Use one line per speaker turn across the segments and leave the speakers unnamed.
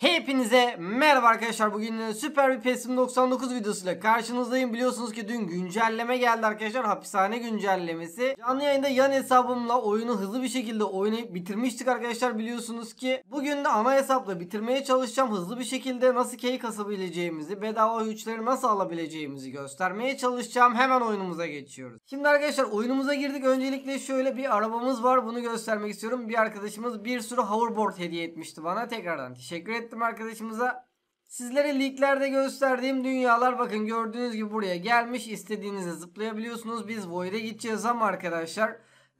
Hepinize merhaba arkadaşlar. Bugün süper bir PES'im 99 videosuyla karşınızdayım. Biliyorsunuz ki dün güncelleme geldi arkadaşlar. Hapishane güncellemesi. Canlı yayında yan hesabımla oyunu hızlı bir şekilde oynayıp bitirmiştik arkadaşlar. Biliyorsunuz ki bugün de ana hesapla bitirmeye çalışacağım. Hızlı bir şekilde nasıl key kasabileceğimizi, bedava güçleri nasıl alabileceğimizi göstermeye çalışacağım. Hemen oyunumuza geçiyoruz. Şimdi arkadaşlar oyunumuza girdik. Öncelikle şöyle bir arabamız var. Bunu göstermek istiyorum. Bir arkadaşımız bir sürü hoverboard hediye etmişti bana. Tekrardan teşekkür ederim ettim arkadaşımıza. Sizlere liglerde gösterdiğim dünyalar bakın gördüğünüz gibi buraya gelmiş. İstediğinizi zıplayabiliyorsunuz. Biz Void'e gideceğiz ama arkadaşlar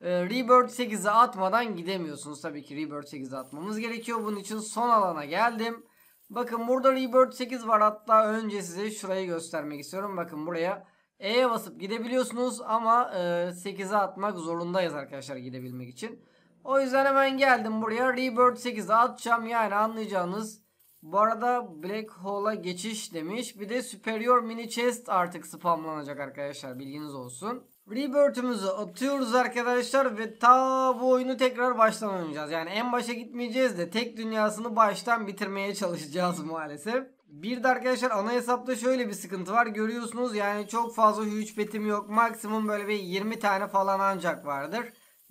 e, Rebirth 8'e atmadan gidemiyorsunuz. Tabii ki Rebirth 8'e atmamız gerekiyor. Bunun için son alana geldim. Bakın burada Rebirth 8 var. Hatta önce size şurayı göstermek istiyorum. Bakın buraya E'ye basıp gidebiliyorsunuz ama e, 8'e atmak zorundayız arkadaşlar gidebilmek için. O yüzden hemen geldim buraya. Rebirth 8 atacağım yani anlayacağınız. Bu arada Black Hole'a geçiş demiş. Bir de Superior Mini Chest artık spamlanacak arkadaşlar bilginiz olsun. Rebirth'ümüzü atıyoruz arkadaşlar ve ta bu oyunu tekrar baştan oynayacağız. Yani en başa gitmeyeceğiz de tek dünyasını baştan bitirmeye çalışacağız maalesef. Bir de arkadaşlar ana hesapta şöyle bir sıkıntı var görüyorsunuz yani çok fazla huge betim yok maksimum böyle bir 20 tane falan ancak vardır.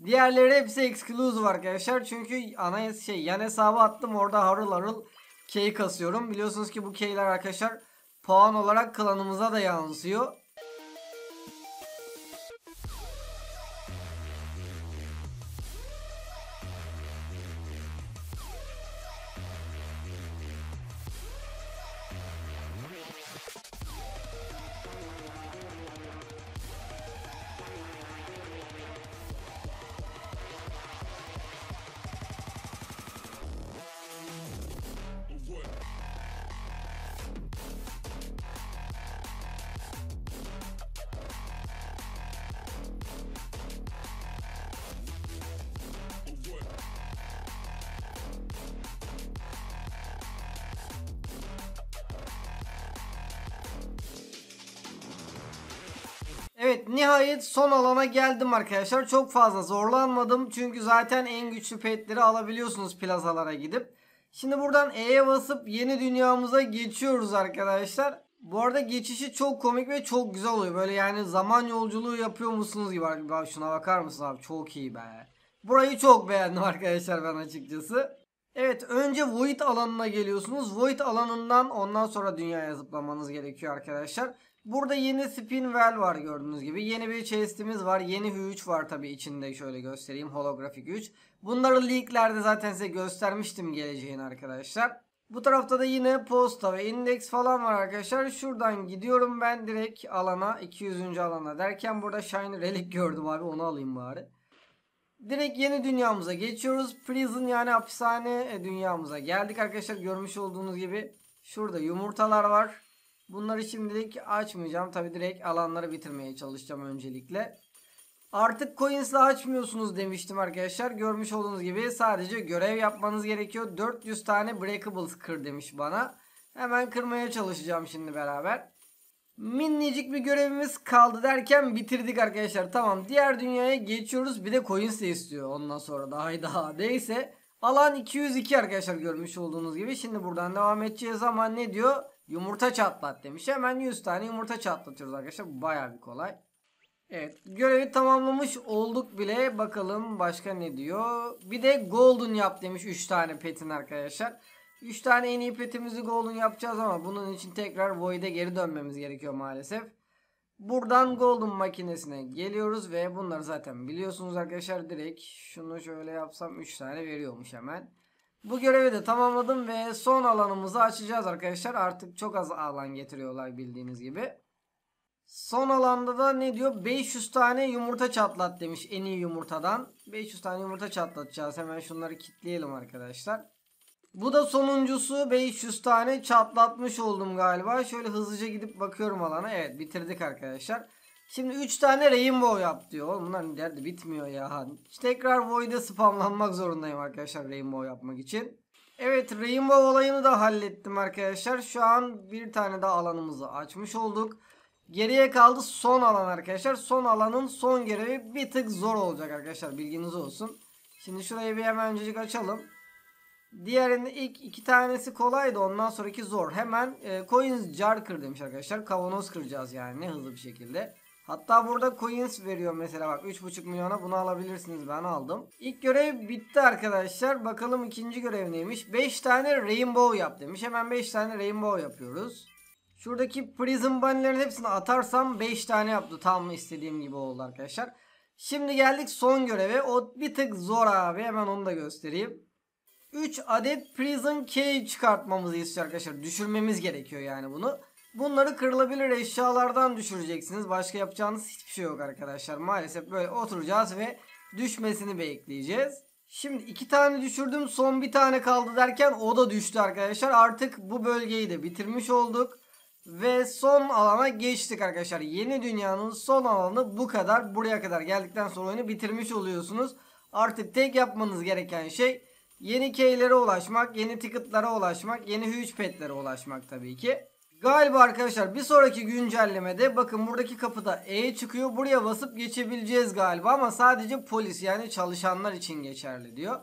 Diğerleri hepsi exclusive arkadaşlar. Çünkü ana şey yan hesabı attım orada harıl harıl key kasıyorum. Biliyorsunuz ki bu keyler arkadaşlar puan olarak klanımıza da yansıyor. Evet nihayet son alana geldim arkadaşlar. Çok fazla zorlanmadım. Çünkü zaten en güçlü petleri alabiliyorsunuz plazalara gidip. Şimdi buradan E'ye basıp yeni dünyamıza geçiyoruz arkadaşlar. Bu arada geçişi çok komik ve çok güzel oluyor. Böyle yani zaman yolculuğu yapıyor musunuz gibi. Abi şuna bakar mısın abi çok iyi be. Burayı çok beğendim arkadaşlar ben açıkçası. Evet önce Void alanına geliyorsunuz. Void alanından ondan sonra dünyaya zıplamanız gerekiyor arkadaşlar. Burada yeni spin well var gördüğünüz gibi. Yeni bir chest'imiz var. Yeni h var tabi içinde şöyle göstereyim. Holografik 3. Bunları leaklerde zaten size göstermiştim geleceğini arkadaşlar. Bu tarafta da yine posta ve index falan var arkadaşlar. Şuradan gidiyorum ben direkt alana 200. alana derken burada shiny Relic gördüm abi onu alayım bari. Direkt yeni dünyamıza geçiyoruz. Prison yani hapishane e, dünyamıza geldik arkadaşlar. Görmüş olduğunuz gibi şurada yumurtalar var. Bunları şimdilik açmayacağım. Tabi direkt alanları bitirmeye çalışacağım öncelikle. Artık coins'le açmıyorsunuz demiştim arkadaşlar. Görmüş olduğunuz gibi sadece görev yapmanız gerekiyor. 400 tane breakables kır demiş bana. Hemen kırmaya çalışacağım şimdi beraber. Minicik bir görevimiz kaldı derken bitirdik arkadaşlar. Tamam diğer dünyaya geçiyoruz. Bir de coins de istiyor ondan sonra da hayda. Neyse alan 202 arkadaşlar görmüş olduğunuz gibi. Şimdi buradan devam edeceğiz ama ne diyor? Yumurta çatlat demiş. Hemen 100 tane yumurta çatlatıyoruz arkadaşlar. Baya bir kolay. Evet görevi tamamlamış olduk bile. Bakalım başka ne diyor. Bir de golden yap demiş 3 tane petin arkadaşlar. 3 tane en iyi petimizi golden yapacağız ama bunun için tekrar void'e geri dönmemiz gerekiyor maalesef. Buradan golden makinesine geliyoruz ve bunları zaten biliyorsunuz arkadaşlar. Direkt şunu şöyle yapsam 3 tane veriyormuş hemen. Bu görevi de tamamladım ve son alanımızı açacağız arkadaşlar. Artık çok az alan getiriyorlar bildiğiniz gibi. Son alanda da ne diyor? 500 tane yumurta çatlat demiş en iyi yumurtadan. 500 tane yumurta çatlatacağız. Hemen şunları kitleyelim arkadaşlar. Bu da sonuncusu 500 tane çatlatmış oldum galiba. Şöyle hızlıca gidip bakıyorum alana. Evet bitirdik arkadaşlar. Şimdi 3 tane rainbow yap diyor. Oğlum bunların derdi bitmiyor ya. Tekrar void'e spamlanmak zorundayım arkadaşlar rainbow yapmak için. Evet rainbow olayını da hallettim arkadaşlar. Şu an bir tane daha alanımızı açmış olduk. Geriye kaldı son alan arkadaşlar. Son alanın son görevi bir tık zor olacak arkadaşlar bilginiz olsun. Şimdi şurayı bir hemen öncecik açalım. Diğerinde ilk iki tanesi kolaydı ondan sonraki zor. Hemen e, coins jar kır demiş arkadaşlar. Kavanoz kıracağız yani hızlı bir şekilde. Hatta burada coins veriyor mesela bak 3.5 milyona bunu alabilirsiniz ben aldım. İlk görev bitti arkadaşlar. Bakalım ikinci görev neymiş? 5 tane rainbow yap demiş. Hemen 5 tane rainbow yapıyoruz. Şuradaki prism bunny'lerin hepsini atarsam 5 tane yaptı. Tam istediğim gibi oldu arkadaşlar. Şimdi geldik son göreve. O bir tık zor abi. Hemen onu da göstereyim. 3 adet prism key çıkartmamızı istiyor arkadaşlar. Düşürmemiz gerekiyor yani bunu. Bunları kırılabilir eşyalardan düşüreceksiniz. Başka yapacağınız hiçbir şey yok arkadaşlar. Maalesef böyle oturacağız ve düşmesini bekleyeceğiz. Şimdi iki tane düşürdüm son bir tane kaldı derken o da düştü arkadaşlar. Artık bu bölgeyi de bitirmiş olduk. Ve son alana geçtik arkadaşlar. Yeni dünyanın son alanı bu kadar. Buraya kadar geldikten sonra oyunu bitirmiş oluyorsunuz. Artık tek yapmanız gereken şey yeni keylere ulaşmak, yeni ticketlara ulaşmak, yeni huge petlere ulaşmak tabii ki. Galiba arkadaşlar bir sonraki güncellemede bakın buradaki kapıda E çıkıyor. Buraya basıp geçebileceğiz galiba ama sadece polis yani çalışanlar için geçerli diyor.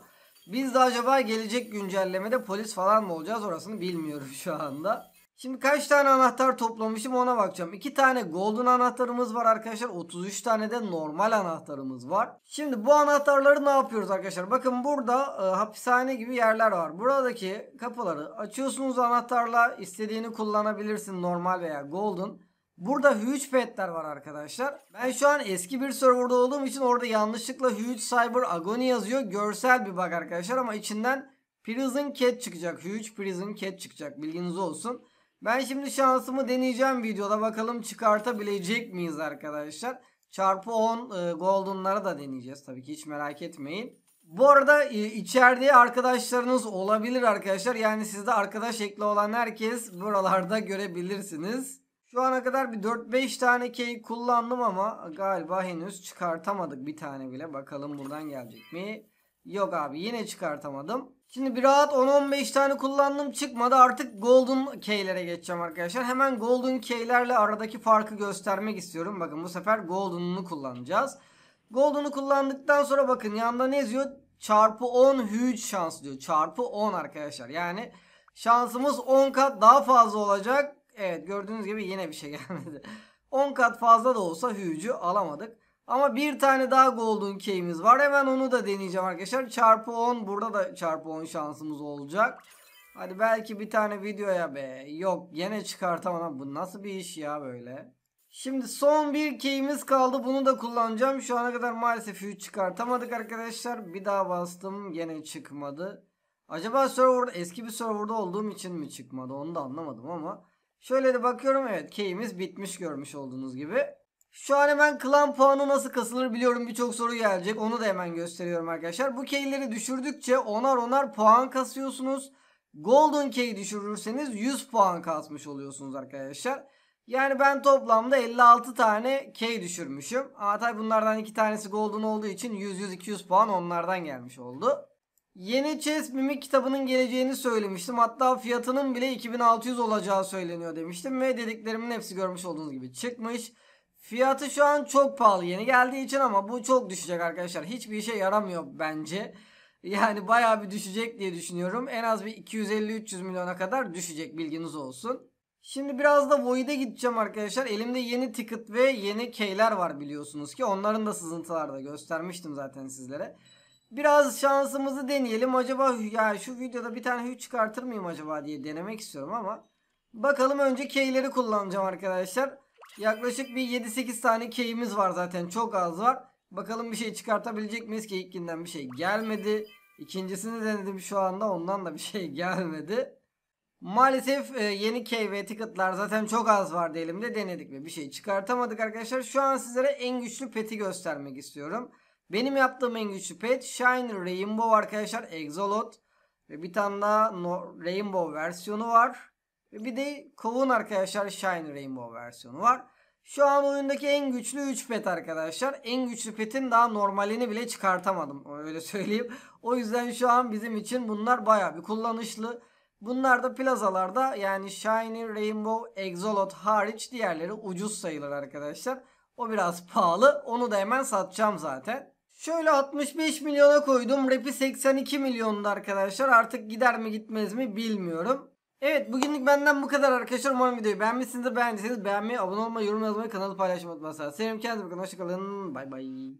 Biz de acaba gelecek güncellemede polis falan mı olacağız orasını bilmiyorum şu anda. Şimdi kaç tane anahtar toplamışım ona bakacağım. 2 tane golden anahtarımız var arkadaşlar. 33 tane de normal anahtarımız var. Şimdi bu anahtarları ne yapıyoruz arkadaşlar? Bakın burada e, hapishane gibi yerler var. Buradaki kapıları açıyorsunuz anahtarla istediğini kullanabilirsin normal veya golden. Burada huge petler var arkadaşlar. Ben şu an eski bir serverda olduğum için orada yanlışlıkla huge cyber agony yazıyor. Görsel bir bak arkadaşlar ama içinden prison cat çıkacak. Huge prison cat çıkacak bilginiz olsun. Ben şimdi şansımı deneyeceğim videoda. Bakalım çıkartabilecek miyiz arkadaşlar. Çarpı 10 e, goldenlara da deneyeceğiz. Tabii ki hiç merak etmeyin. Bu arada e, içeride arkadaşlarınız olabilir arkadaşlar. Yani sizde arkadaş ekli olan herkes buralarda görebilirsiniz. Şu ana kadar bir 4-5 tane key kullandım ama galiba henüz çıkartamadık bir tane bile. Bakalım buradan gelecek mi? Yok abi yine çıkartamadım. Şimdi bir rahat 10-15 tane kullandım çıkmadı. Artık golden keylere geçeceğim arkadaşlar. Hemen golden keylerle aradaki farkı göstermek istiyorum. Bakın bu sefer golden'ını kullanacağız. Golden'ı kullandıktan sonra bakın yanında ne diyor? Çarpı 10 huge şans diyor. Çarpı 10 arkadaşlar. Yani şansımız 10 kat daha fazla olacak. Evet gördüğünüz gibi yine bir şey gelmedi. 10 kat fazla da olsa huge'ü alamadık. Ama bir tane daha golden key'imiz var. Hemen onu da deneyeceğim arkadaşlar. Çarpı 10. Burada da çarpı 10 şansımız olacak. Hadi belki bir tane videoya be. Yok yine çıkartamam. Bu nasıl bir iş ya böyle. Şimdi son bir keyimiz kaldı. Bunu da kullanacağım. Şu ana kadar maalesef 3 çıkartamadık arkadaşlar. Bir daha bastım. Yine çıkmadı. Acaba server eski bir serverda olduğum için mi çıkmadı? Onu da anlamadım ama. Şöyle de bakıyorum. Evet keyimiz bitmiş görmüş olduğunuz gibi. Şu an hemen klan puanı nasıl kasılır biliyorum birçok soru gelecek. Onu da hemen gösteriyorum arkadaşlar. Bu keyleri düşürdükçe onar onar puan kasıyorsunuz. Golden key düşürürseniz 100 puan kasmış oluyorsunuz arkadaşlar. Yani ben toplamda 56 tane key düşürmüşüm. Ama bunlardan 2 tanesi golden olduğu için 100 200 puan onlardan gelmiş oldu. Yeni Chess Mimik kitabının geleceğini söylemiştim. Hatta fiyatının bile 2600 olacağı söyleniyor demiştim. Ve dediklerimin hepsi görmüş olduğunuz gibi çıkmış. Fiyatı şu an çok pahalı yeni geldiği için ama bu çok düşecek arkadaşlar. Hiçbir işe yaramıyor bence. Yani baya bir düşecek diye düşünüyorum. En az bir 250-300 milyona kadar düşecek bilginiz olsun. Şimdi biraz da Void'e gideceğim arkadaşlar. Elimde yeni ticket ve yeni keyler var biliyorsunuz ki. Onların da sızıntıları da göstermiştim zaten sizlere. Biraz şansımızı deneyelim. Acaba ya şu videoda bir tane hüç çıkartır mıyım acaba diye denemek istiyorum ama. Bakalım önce keyleri kullanacağım arkadaşlar. Yaklaşık bir 7-8 tane keyimiz var zaten. Çok az var. Bakalım bir şey çıkartabilecek miyiz ki ilkinden bir şey gelmedi. İkincisini denedim şu anda ondan da bir şey gelmedi. Maalesef e, yeni key ve ticketlar zaten çok az vardı elimde denedik ve bir şey çıkartamadık arkadaşlar. Şu an sizlere en güçlü peti göstermek istiyorum. Benim yaptığım en güçlü pet Shine Rainbow arkadaşlar Exolot. Ve bir tane daha Rainbow versiyonu var. Bir de Kov'un arkadaşlar Shine Rainbow versiyonu var. Şu an oyundaki en güçlü 3 pet arkadaşlar. En güçlü petin daha normalini bile çıkartamadım. Öyle söyleyeyim. O yüzden şu an bizim için bunlar baya bir kullanışlı. Bunlar da plazalarda yani Shiny, Rainbow, Exolot hariç diğerleri ucuz sayılır arkadaşlar. O biraz pahalı. Onu da hemen satacağım zaten. Şöyle 65 milyona koydum. Rap'i 82 milyondu arkadaşlar. Artık gider mi gitmez mi bilmiyorum. Evet bugünlük benden bu kadar arkadaşlar. Umarım videoyu beğenmişsinizdir. Beğendiyseniz beğenmeyi, abone olmayı, yorum yazmayı, kanalı paylaşmayı unutmazsınız. Sevim kendinize bakın. Hoşçakalın. Bay bay.